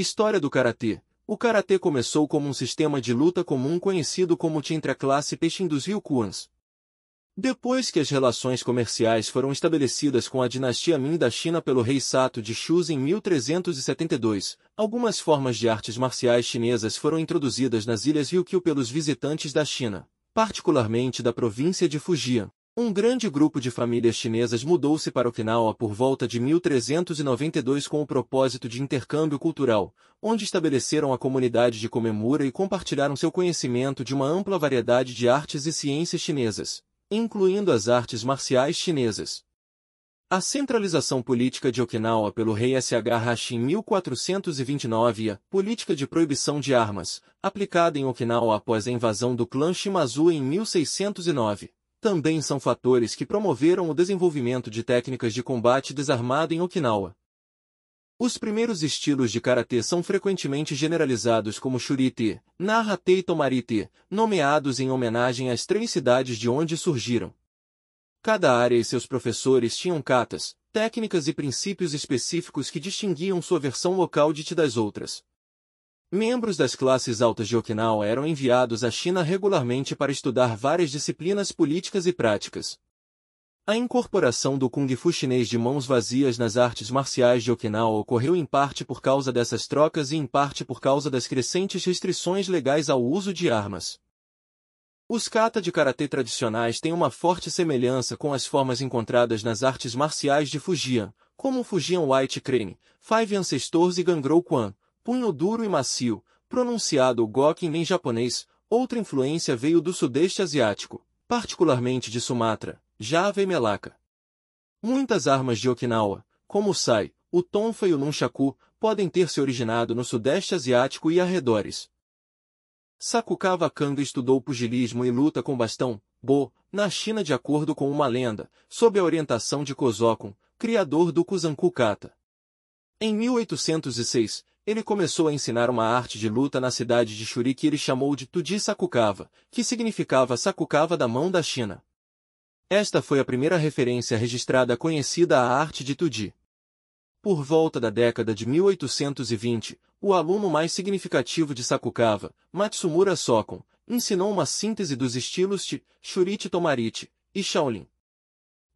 História do Karatê O Karatê começou como um sistema de luta comum conhecido como entre a classe Peixin dos Ryukuans. Depois que as relações comerciais foram estabelecidas com a dinastia Ming da China pelo rei Sato de Shus em 1372, algumas formas de artes marciais chinesas foram introduzidas nas ilhas Ryukyu pelos visitantes da China, particularmente da província de Fujian. Um grande grupo de famílias chinesas mudou-se para Okinawa por volta de 1392 com o propósito de intercâmbio cultural, onde estabeleceram a comunidade de Komemura e compartilharam seu conhecimento de uma ampla variedade de artes e ciências chinesas, incluindo as artes marciais chinesas. A centralização política de Okinawa pelo rei S.H. Hashi em 1429 e a política de proibição de armas, aplicada em Okinawa após a invasão do clã Shimazu em 1609 também são fatores que promoveram o desenvolvimento de técnicas de combate desarmado em Okinawa. Os primeiros estilos de karatê são frequentemente generalizados como shurite, narate e tomarite, nomeados em homenagem às três cidades de onde surgiram. Cada área e seus professores tinham katas, técnicas e princípios específicos que distinguiam sua versão local de ti das outras. Membros das classes altas de Okinawa eram enviados à China regularmente para estudar várias disciplinas políticas e práticas. A incorporação do Kung Fu chinês de mãos vazias nas artes marciais de Okinawa ocorreu em parte por causa dessas trocas e em parte por causa das crescentes restrições legais ao uso de armas. Os kata de karatê tradicionais têm uma forte semelhança com as formas encontradas nas artes marciais de Fujian, como Fujian White Crane, Five Ancestors e Gangrou Quan, punho duro e macio, pronunciado o gokin em japonês, outra influência veio do sudeste asiático, particularmente de Sumatra, Java e Melaka. Muitas armas de Okinawa, como o sai, o tonfa e o nunchaku, podem ter se originado no sudeste asiático e arredores. Sakukawa Kanga estudou pugilismo e luta com bastão, bo, na China de acordo com uma lenda, sob a orientação de Kozokun, criador do Kata. Em 1806, ele começou a ensinar uma arte de luta na cidade de Shuri que ele chamou de Tudi Sakukawa, que significava Sakukawa da mão da China. Esta foi a primeira referência registrada conhecida à arte de Tudi. Por volta da década de 1820, o aluno mais significativo de Sakukawa, Matsumura Sokon, ensinou uma síntese dos estilos de Shurichi Tomarichi e Shaolin.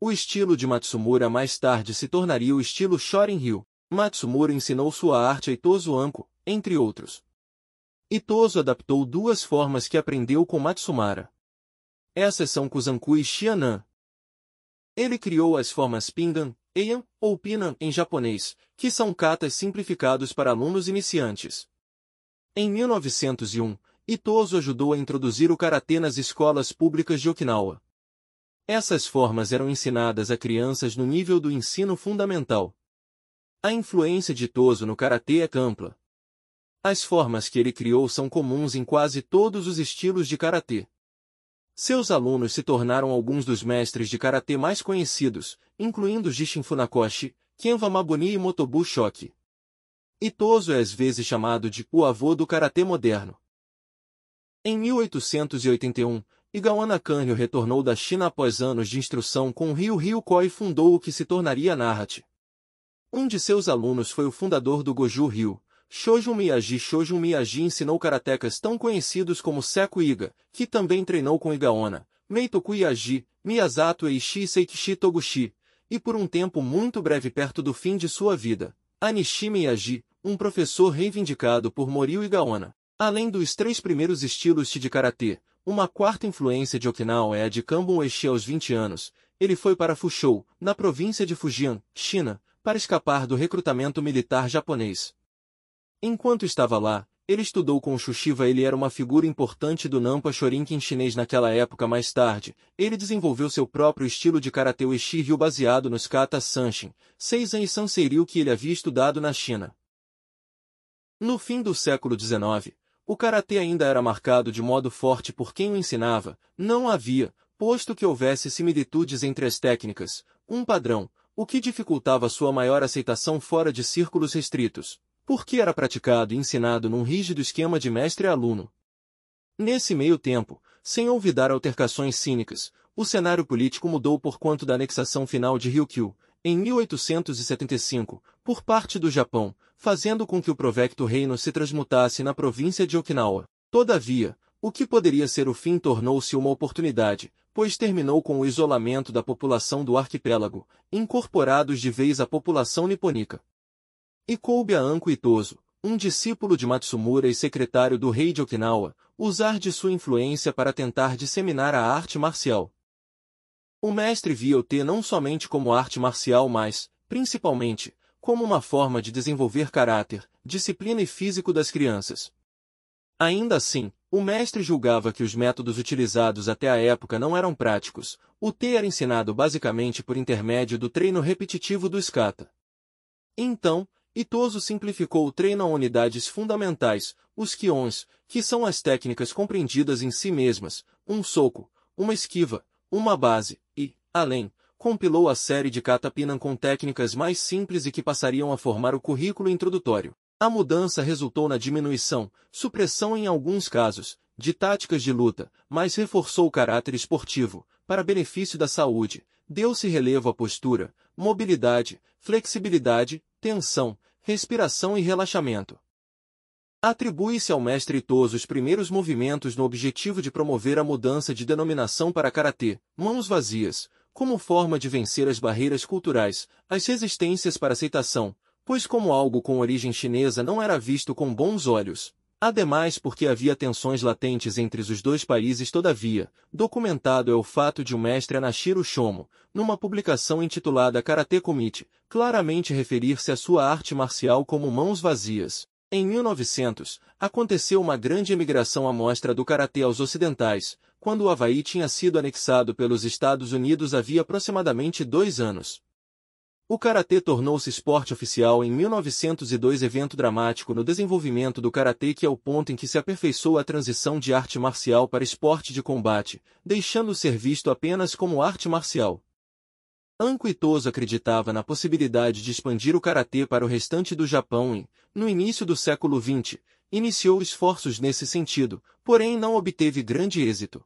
O estilo de Matsumura mais tarde se tornaria o estilo Shorin-ryu, Matsumura ensinou sua arte a Itoso Anko, entre outros. Itoso adaptou duas formas que aprendeu com Matsumara. Essas são Kuzanku e Shianan. Ele criou as formas pingan, Eian ou Pinan em japonês, que são katas simplificados para alunos iniciantes. Em 1901, Itoso ajudou a introduzir o karatê nas escolas públicas de Okinawa. Essas formas eram ensinadas a crianças no nível do ensino fundamental. A influência de Toso no karatê é ampla. As formas que ele criou são comuns em quase todos os estilos de karatê. Seus alunos se tornaram alguns dos mestres de karatê mais conhecidos, incluindo Jishin Funakoshi, Kenva Mabuni e Motobu Shoki. Toso é às vezes chamado de o avô do karatê moderno. Em 1881, Igawa retornou da China após anos de instrução com Ryu Ryu Koi e fundou o que se tornaria Narrate. Um de seus alunos foi o fundador do Goju Ryu, Shoju Miyagi. Miyagi ensinou karatecas tão conhecidos como Seku Iga, que também treinou com Igaona, Meitoku Yagi, Miyazato Eishi e Seikishi Toguchi, e por um tempo muito breve perto do fim de sua vida, Anishi Miyagi, um professor reivindicado por Moryu Igaona. Além dos três primeiros estilos de karatê, uma quarta influência de Okinawa é a de Kambun Eishi aos 20 anos. Ele foi para Fushou, na província de Fujian, China, para escapar do recrutamento militar japonês. Enquanto estava lá, ele estudou com o Shushiva ele era uma figura importante do Nampa Shorinken chinês naquela época mais tarde, ele desenvolveu seu próprio estilo de Karate Ueshiryu baseado nos Kata Sanshin, Seizan e Sanseiryu que ele havia estudado na China. No fim do século XIX, o Karatê ainda era marcado de modo forte por quem o ensinava, não havia, posto que houvesse similitudes entre as técnicas, um padrão, o que dificultava sua maior aceitação fora de círculos restritos, porque era praticado e ensinado num rígido esquema de mestre e aluno. Nesse meio tempo, sem olvidar altercações cínicas, o cenário político mudou por conta da anexação final de Ryukyu, em 1875, por parte do Japão, fazendo com que o provecto reino se transmutasse na província de Okinawa. Todavia, o que poderia ser o fim tornou-se uma oportunidade, pois terminou com o isolamento da população do arquipélago, incorporados de vez à população nipônica. E coube a Anko Itoso, um discípulo de Matsumura e secretário do rei de Okinawa, usar de sua influência para tentar disseminar a arte marcial. O mestre via o T não somente como arte marcial, mas, principalmente, como uma forma de desenvolver caráter, disciplina e físico das crianças. Ainda assim, o mestre julgava que os métodos utilizados até a época não eram práticos, o T era ensinado basicamente por intermédio do treino repetitivo do escata. Então, Itoso simplificou o treino a unidades fundamentais, os kions, que são as técnicas compreendidas em si mesmas, um soco, uma esquiva, uma base, e, além, compilou a série de katapinan com técnicas mais simples e que passariam a formar o currículo introdutório. A mudança resultou na diminuição, supressão em alguns casos, de táticas de luta, mas reforçou o caráter esportivo, para benefício da saúde, deu-se relevo à postura, mobilidade, flexibilidade, tensão, respiração e relaxamento. Atribui-se ao mestre Itoso os primeiros movimentos no objetivo de promover a mudança de denominação para karatê, mãos vazias, como forma de vencer as barreiras culturais, as resistências para aceitação, pois como algo com origem chinesa não era visto com bons olhos. Ademais porque havia tensões latentes entre os dois países todavia, documentado é o fato de o mestre Anashiro Shomo, numa publicação intitulada Karate Committee, claramente referir-se à sua arte marcial como mãos vazias. Em 1900, aconteceu uma grande emigração à mostra do Karatê aos ocidentais, quando o Havaí tinha sido anexado pelos Estados Unidos havia aproximadamente dois anos. O karatê tornou-se esporte oficial em 1902, evento dramático no desenvolvimento do karatê que é o ponto em que se aperfeiçoou a transição de arte marcial para esporte de combate, deixando ser visto apenas como arte marcial. Anko Itoso acreditava na possibilidade de expandir o karatê para o restante do Japão e, no início do século XX, iniciou esforços nesse sentido, porém não obteve grande êxito.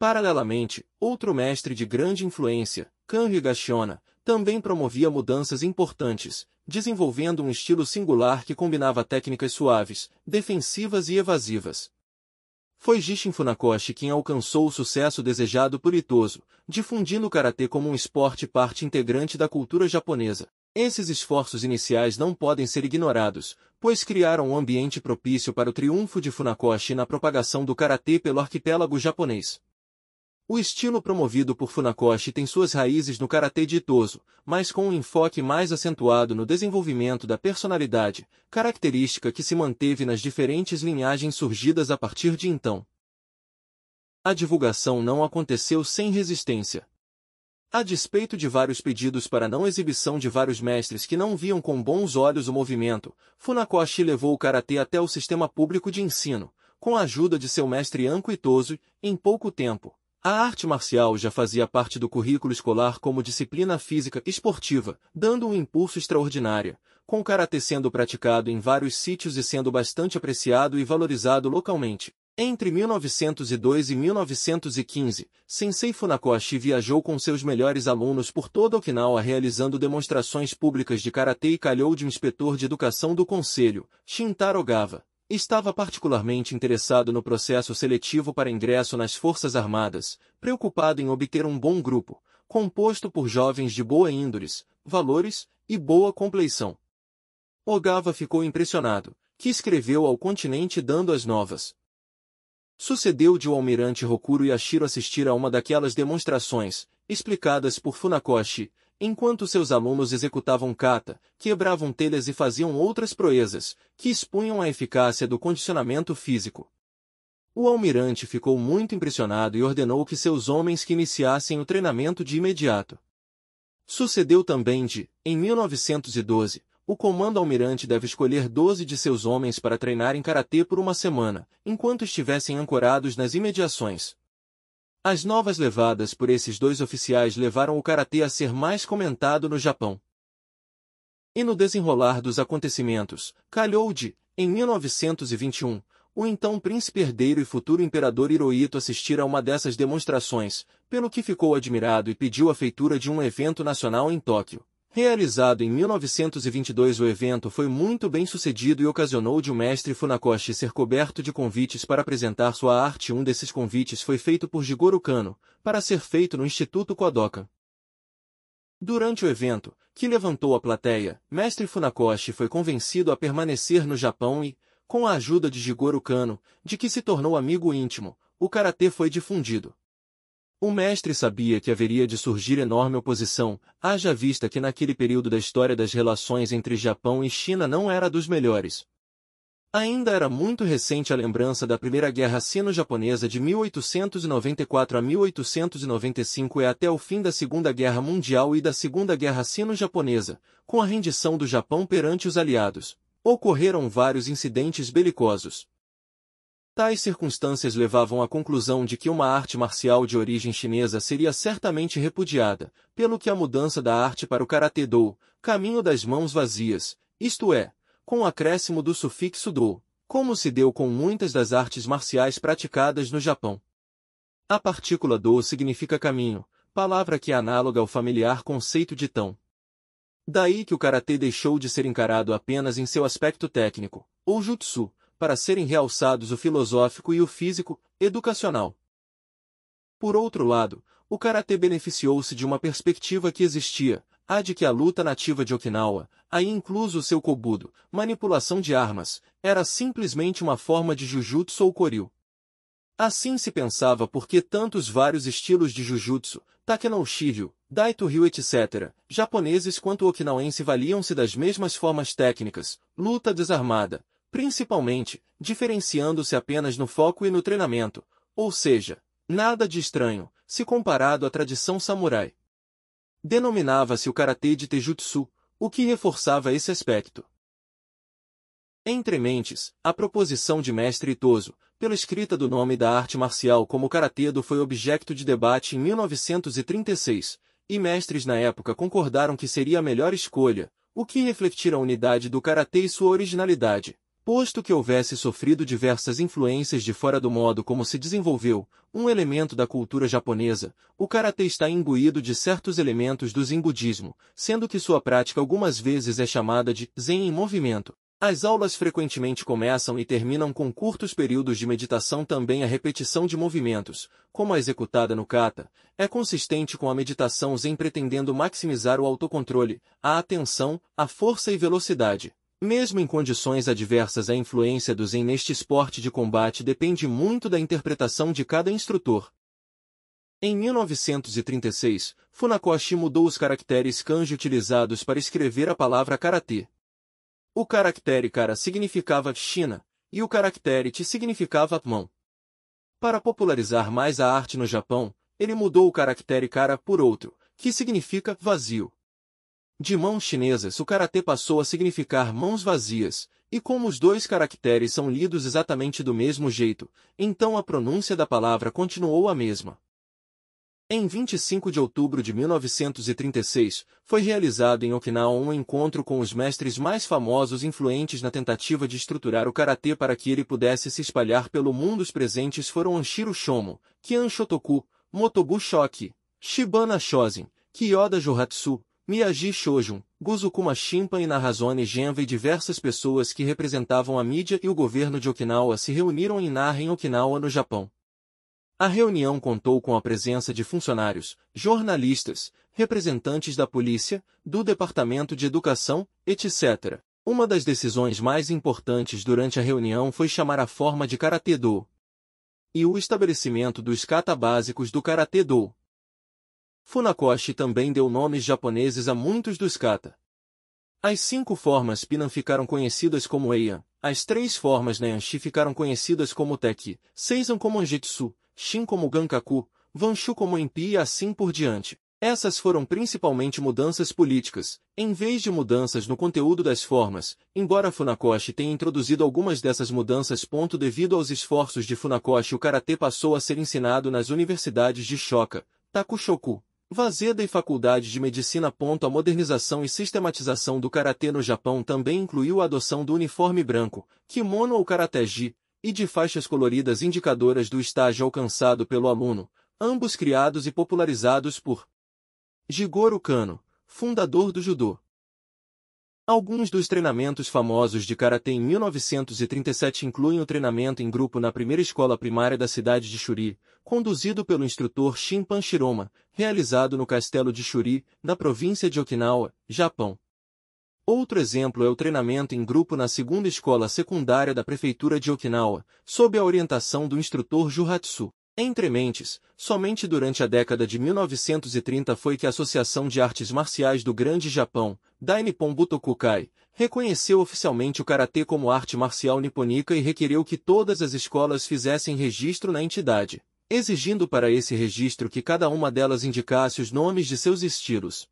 Paralelamente, outro mestre de grande influência, Kan Higashiyama, também promovia mudanças importantes, desenvolvendo um estilo singular que combinava técnicas suaves, defensivas e evasivas. Foi Jishin Funakoshi quem alcançou o sucesso desejado por Itoso, difundindo o karatê como um esporte parte integrante da cultura japonesa. Esses esforços iniciais não podem ser ignorados, pois criaram um ambiente propício para o triunfo de Funakoshi na propagação do karatê pelo arquipélago japonês. O estilo promovido por Funakoshi tem suas raízes no karatê ditoso, mas com um enfoque mais acentuado no desenvolvimento da personalidade, característica que se manteve nas diferentes linhagens surgidas a partir de então. A divulgação não aconteceu sem resistência. A despeito de vários pedidos para não exibição de vários mestres que não viam com bons olhos o movimento, Funakoshi levou o karatê até o sistema público de ensino, com a ajuda de seu mestre Anko Itoso, em pouco tempo a arte marcial já fazia parte do currículo escolar como disciplina física esportiva, dando um impulso extraordinário, com o karatê sendo praticado em vários sítios e sendo bastante apreciado e valorizado localmente. Entre 1902 e 1915, Sensei Funakoshi viajou com seus melhores alunos por toda Okinawa realizando demonstrações públicas de karatê e calhou de um inspetor de educação do conselho, Shintaro Gava, Estava particularmente interessado no processo seletivo para ingresso nas Forças Armadas, preocupado em obter um bom grupo, composto por jovens de boa índoles, valores e boa compleição. Ogava ficou impressionado, que escreveu ao continente dando as novas. Sucedeu-de o almirante Rokuro Yashiro assistir a uma daquelas demonstrações, explicadas por Funakoshi, Enquanto seus alunos executavam kata, quebravam telhas e faziam outras proezas, que expunham a eficácia do condicionamento físico. O almirante ficou muito impressionado e ordenou que seus homens que iniciassem o treinamento de imediato. Sucedeu também de, em 1912, o comando almirante deve escolher 12 de seus homens para treinar em karatê por uma semana, enquanto estivessem ancorados nas imediações, as novas levadas por esses dois oficiais levaram o karatê a ser mais comentado no Japão. E no desenrolar dos acontecimentos, calhou de, em 1921, o então príncipe herdeiro e futuro imperador Hirohito assistir a uma dessas demonstrações, pelo que ficou admirado e pediu a feitura de um evento nacional em Tóquio. Realizado em 1922 o evento foi muito bem sucedido e ocasionou de o mestre Funakoshi ser coberto de convites para apresentar sua arte. Um desses convites foi feito por Jigoro Kano, para ser feito no Instituto Kodoka. Durante o evento, que levantou a plateia, mestre Funakoshi foi convencido a permanecer no Japão e, com a ajuda de Jigoro Kano, de que se tornou amigo íntimo, o karatê foi difundido. O mestre sabia que haveria de surgir enorme oposição, haja vista que naquele período da história das relações entre Japão e China não era dos melhores. Ainda era muito recente a lembrança da Primeira Guerra Sino-Japonesa de 1894 a 1895 e até o fim da Segunda Guerra Mundial e da Segunda Guerra Sino-Japonesa, com a rendição do Japão perante os aliados. Ocorreram vários incidentes belicosos. Tais circunstâncias levavam à conclusão de que uma arte marcial de origem chinesa seria certamente repudiada, pelo que a mudança da arte para o karatê do caminho das mãos vazias, isto é, com o acréscimo do sufixo do, como se deu com muitas das artes marciais praticadas no Japão. A partícula do significa caminho, palavra que é análoga ao familiar conceito de tão. Daí que o karatê deixou de ser encarado apenas em seu aspecto técnico, ou jutsu, para serem realçados o filosófico e o físico, educacional. Por outro lado, o karatê beneficiou-se de uma perspectiva que existia, a de que a luta nativa de Okinawa, aí incluso o seu kobudo, manipulação de armas, era simplesmente uma forma de jujutsu ou koryu. Assim se pensava porque tantos vários estilos de jujutsu, takenon shiryu, daito ryu etc., japoneses quanto okinawense valiam-se das mesmas formas técnicas, luta desarmada, principalmente, diferenciando-se apenas no foco e no treinamento, ou seja, nada de estranho, se comparado à tradição samurai. Denominava-se o karatê de Tejutsu, o que reforçava esse aspecto. Entre mentes, a proposição de mestre Itoso, pela escrita do nome da arte marcial como karatedo foi objeto de debate em 1936, e mestres na época concordaram que seria a melhor escolha, o que refletira a unidade do karatê e sua originalidade. Posto que houvesse sofrido diversas influências de fora do modo como se desenvolveu, um elemento da cultura japonesa, o karatê está imbuído de certos elementos do zen budismo, sendo que sua prática algumas vezes é chamada de zen em movimento. As aulas frequentemente começam e terminam com curtos períodos de meditação também a repetição de movimentos, como a executada no kata, é consistente com a meditação zen pretendendo maximizar o autocontrole, a atenção, a força e velocidade. Mesmo em condições adversas a influência do Zen neste esporte de combate depende muito da interpretação de cada instrutor. Em 1936, Funakoshi mudou os caracteres kanji utilizados para escrever a palavra karatê. O caractere kara significava China, e o caractere ti significava mão. Para popularizar mais a arte no Japão, ele mudou o caractere kara por outro, que significa vazio. De mãos chinesas o karatê passou a significar mãos vazias, e como os dois caracteres são lidos exatamente do mesmo jeito, então a pronúncia da palavra continuou a mesma. Em 25 de outubro de 1936, foi realizado em Okinawa um encontro com os mestres mais famosos influentes na tentativa de estruturar o karatê para que ele pudesse se espalhar pelo mundo. Os presentes foram Anshiro Shomo, Kian Shotoku, Motobu Shoki, Shibana Shosen, Kiyoda Johatsu, Miyagi Shojun, Guzu Kuma e Narazone Genva e diversas pessoas que representavam a mídia e o governo de Okinawa se reuniram em Nara em Okinawa, no Japão. A reunião contou com a presença de funcionários, jornalistas, representantes da polícia, do Departamento de Educação, etc. Uma das decisões mais importantes durante a reunião foi chamar a forma de Karatê-do e o estabelecimento dos kata básicos do Karatê-do. Funakoshi também deu nomes japoneses a muitos dos kata. As cinco formas Pinan ficaram conhecidas como Eian, as três formas Neanshi ficaram conhecidas como Teki, Seizan como Anjitsu, Shin como Gankaku, Vanshu como Enpi e assim por diante. Essas foram principalmente mudanças políticas, em vez de mudanças no conteúdo das formas, embora Funakoshi tenha introduzido algumas dessas mudanças. Ponto devido aos esforços de Funakoshi o karatê passou a ser ensinado nas universidades de Shoka, Takushoku, Vazeda e Faculdade de Medicina. A modernização e sistematização do karatê no Japão também incluiu a adoção do uniforme branco, kimono ou karateji, e de faixas coloridas indicadoras do estágio alcançado pelo aluno, ambos criados e popularizados por Jigoro Kano, fundador do judô. Alguns dos treinamentos famosos de karatê em 1937 incluem o treinamento em grupo na primeira escola primária da cidade de Shuri, conduzido pelo instrutor Shinpan Shiroma, realizado no castelo de Shuri, na província de Okinawa, Japão. Outro exemplo é o treinamento em grupo na segunda escola secundária da prefeitura de Okinawa, sob a orientação do instrutor Juhatsu. Entre mentes, somente durante a década de 1930 foi que a Associação de Artes Marciais do Grande Japão, da Butokukai, reconheceu oficialmente o karatê como arte marcial nipônica e requereu que todas as escolas fizessem registro na entidade, exigindo para esse registro que cada uma delas indicasse os nomes de seus estilos.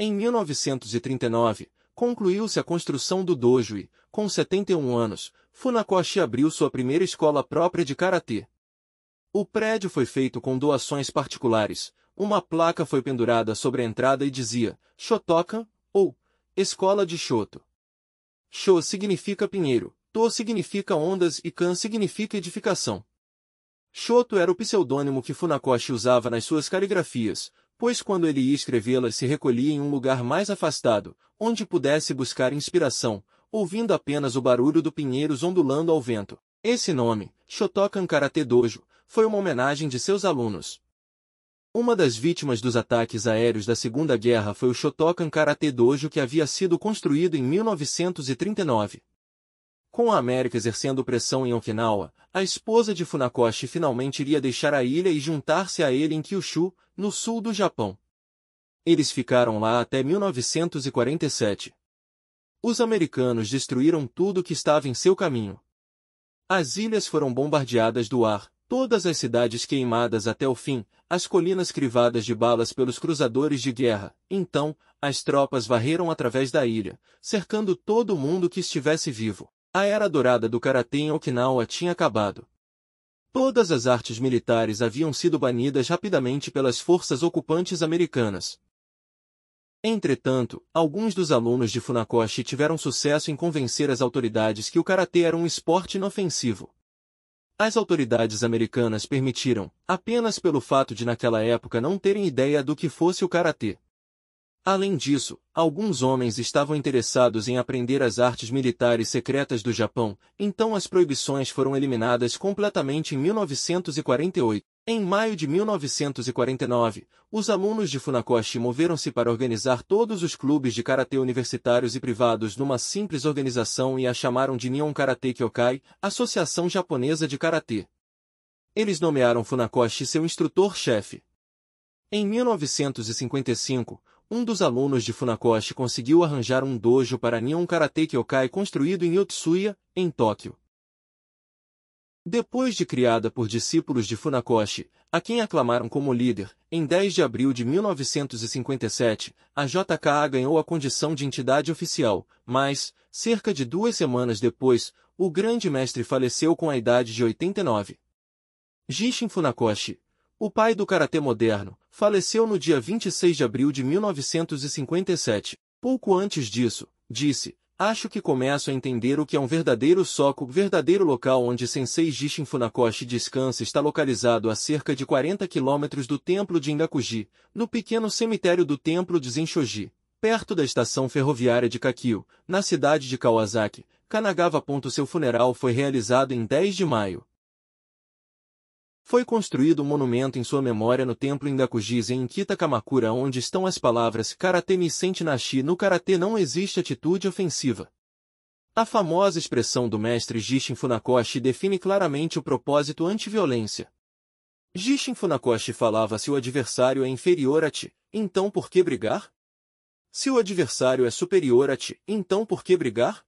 Em 1939, concluiu-se a construção do dojo e, com 71 anos, Funakoshi abriu sua primeira escola própria de karatê. O prédio foi feito com doações particulares. Uma placa foi pendurada sobre a entrada e dizia Shotokan ou Escola de Shoto. Xô significa pinheiro, To significa ondas e Kan significa edificação. Shoto era o pseudônimo que Funakoshi usava nas suas caligrafias, pois quando ele ia escrevê-las se recolhia em um lugar mais afastado, onde pudesse buscar inspiração, ouvindo apenas o barulho do pinheiro ondulando ao vento. Esse nome, Shotokan Karate Dojo, foi uma homenagem de seus alunos. Uma das vítimas dos ataques aéreos da Segunda Guerra foi o Shotokan Karate Dojo que havia sido construído em 1939. Com a América exercendo pressão em Okinawa, a esposa de Funakoshi finalmente iria deixar a ilha e juntar-se a ele em Kyushu, no sul do Japão. Eles ficaram lá até 1947. Os americanos destruíram tudo que estava em seu caminho. As ilhas foram bombardeadas do ar, Todas as cidades queimadas até o fim, as colinas crivadas de balas pelos cruzadores de guerra, então, as tropas varreram através da ilha, cercando todo mundo que estivesse vivo. A era dourada do karatê em Okinawa tinha acabado. Todas as artes militares haviam sido banidas rapidamente pelas forças ocupantes americanas. Entretanto, alguns dos alunos de Funakoshi tiveram sucesso em convencer as autoridades que o karatê era um esporte inofensivo. As autoridades americanas permitiram, apenas pelo fato de naquela época não terem ideia do que fosse o karatê. Além disso, alguns homens estavam interessados em aprender as artes militares secretas do Japão, então as proibições foram eliminadas completamente em 1948. Em maio de 1949, os alunos de Funakoshi moveram-se para organizar todos os clubes de karatê universitários e privados numa simples organização e a chamaram de Nihon Karate Kyokai, Associação Japonesa de Karatê. Eles nomearam Funakoshi seu instrutor-chefe. Em 1955, um dos alunos de Funakoshi conseguiu arranjar um dojo para Nihon Karate Kyokai construído em Yotsuya, em Tóquio. Depois de criada por discípulos de Funakoshi, a quem aclamaram como líder, em 10 de abril de 1957, a JKA ganhou a condição de entidade oficial, mas, cerca de duas semanas depois, o grande mestre faleceu com a idade de 89. Jishin Funakoshi, o pai do karatê moderno, faleceu no dia 26 de abril de 1957. Pouco antes disso, disse, Acho que começo a entender o que é um verdadeiro soco. O verdadeiro local onde Sensei Jishin Funakoshi descansa está localizado a cerca de 40 quilômetros do templo de Ingakuji, no pequeno cemitério do templo de Zenshoji, perto da estação ferroviária de Kakio, na cidade de Kawasaki, Kanagawa. Seu funeral foi realizado em 10 de maio, foi construído um monumento em sua memória no templo Indakujizen em Kitakamakura onde estão as palavras Karate Misen Nashi no Karatê não existe atitude ofensiva. A famosa expressão do mestre Jishin Funakoshi define claramente o propósito anti-violência. Jishin Funakoshi falava se o adversário é inferior a ti, então por que brigar? Se o adversário é superior a ti, então por que brigar?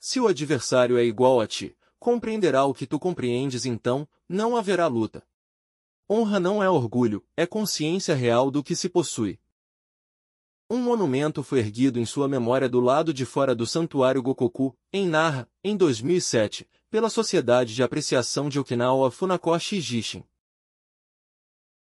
Se o adversário é igual a ti, compreenderá o que tu compreendes então, não haverá luta. Honra não é orgulho, é consciência real do que se possui. Um monumento foi erguido em sua memória do lado de fora do Santuário Gokoku, em Narra, em 2007, pela Sociedade de Apreciação de Okinawa Funakoshi Jishin.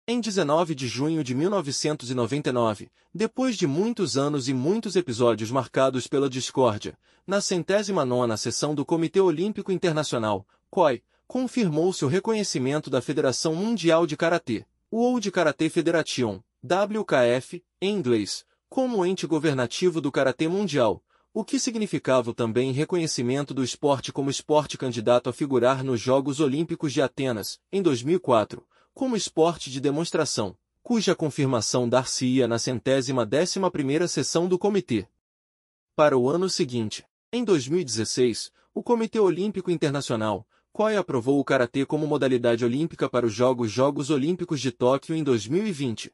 Em 19 de junho de 1999, depois de muitos anos e muitos episódios marcados pela discórdia, na centésima nona sessão do Comitê Olímpico Internacional, COI, confirmou-se o reconhecimento da Federação Mundial de Karatê, o World Karate Federation, WKF, em inglês, como ente governativo do Karatê Mundial, o que significava também reconhecimento do esporte como esporte candidato a figurar nos Jogos Olímpicos de Atenas, em 2004, como esporte de demonstração, cuja confirmação dar-se-ia na centésima décima primeira sessão do comitê. Para o ano seguinte, em 2016, o Comitê Olímpico Internacional, COI aprovou o Karatê como modalidade olímpica para os Jogos Jogos Olímpicos de Tóquio em 2020.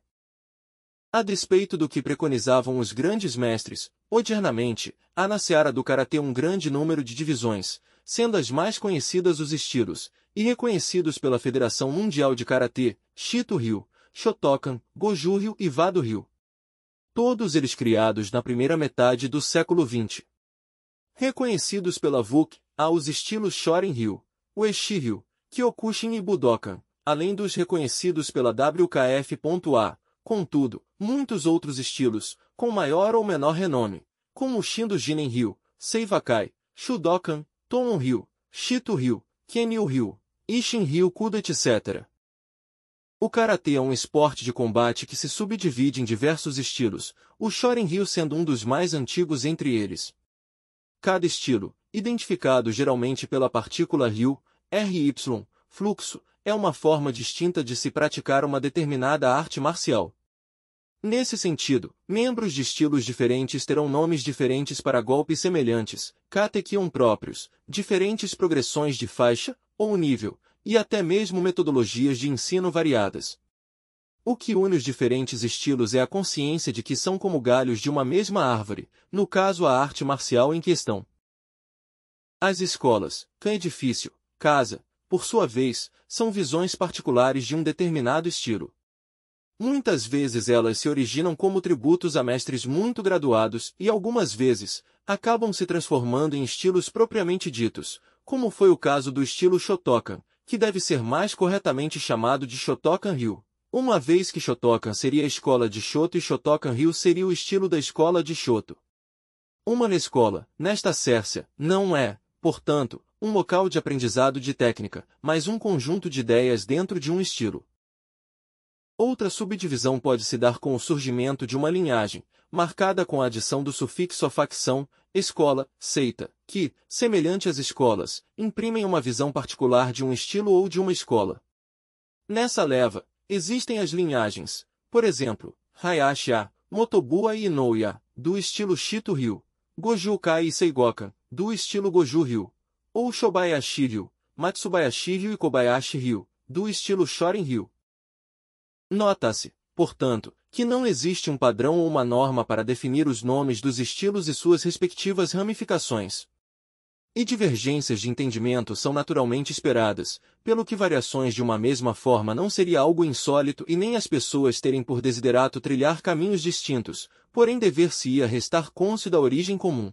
A despeito do que preconizavam os grandes mestres, modernamente, há na seara do karatê um grande número de divisões, sendo as mais conhecidas os estilos, e reconhecidos pela Federação Mundial de Karatê, Shito Ryu, Shotokan, Goju Ryu e Vado Ryu. Todos eles criados na primeira metade do século XX. Reconhecidos pela VUC, há os estilos Shorin Ryu, Ueshi Ryu, Kyokushin e Budokan, além dos reconhecidos pela WKF.A. Contudo, muitos outros estilos, com maior ou menor renome, como o Shindo Jinen Ryu, Seivakai, Shudokan, Tomon Ryu, Shito Ryu, Kenyu Ryu, Ishin Ryukudo etc. O karatê é um esporte de combate que se subdivide em diversos estilos, o Shorin Ryu sendo um dos mais antigos entre eles. Cada estilo, identificado geralmente pela partícula Ryu, RY, fluxo, é uma forma distinta de se praticar uma determinada arte marcial. Nesse sentido, membros de estilos diferentes terão nomes diferentes para golpes semelhantes, katekion próprios, diferentes progressões de faixa, ou nível, e até mesmo metodologias de ensino variadas. O que une os diferentes estilos é a consciência de que são como galhos de uma mesma árvore, no caso a arte marcial em questão. As escolas, cã edifício, casa, por sua vez, são visões particulares de um determinado estilo. Muitas vezes elas se originam como tributos a mestres muito graduados e algumas vezes, acabam se transformando em estilos propriamente ditos, como foi o caso do estilo Shotokan, que deve ser mais corretamente chamado de Shotokan Ryu. Uma vez que Shotokan seria a escola de Shoto e Shotokan Ryu seria o estilo da escola de Shoto. Uma escola, nesta Cércia, não é, portanto, um local de aprendizado de técnica, mas um conjunto de ideias dentro de um estilo. Outra subdivisão pode se dar com o surgimento de uma linhagem, marcada com a adição do sufixo a facção, escola, seita, que, semelhante às escolas, imprimem uma visão particular de um estilo ou de uma escola. Nessa leva, existem as linhagens, por exemplo, Hayashi-a, Motobua e Inoue-a, do estilo Shito-ryu, Goju-kai e Seigoka, do estilo Goju-ryu, ou Shobayashi-ryu, Matsubayashi-ryu e Kobayashi-ryu, do estilo Shorin-ryu. Nota-se, portanto, que não existe um padrão ou uma norma para definir os nomes dos estilos e suas respectivas ramificações. E divergências de entendimento são naturalmente esperadas, pelo que variações de uma mesma forma não seria algo insólito e nem as pessoas terem por desiderato trilhar caminhos distintos, porém dever-se-ia restar côncio da origem comum.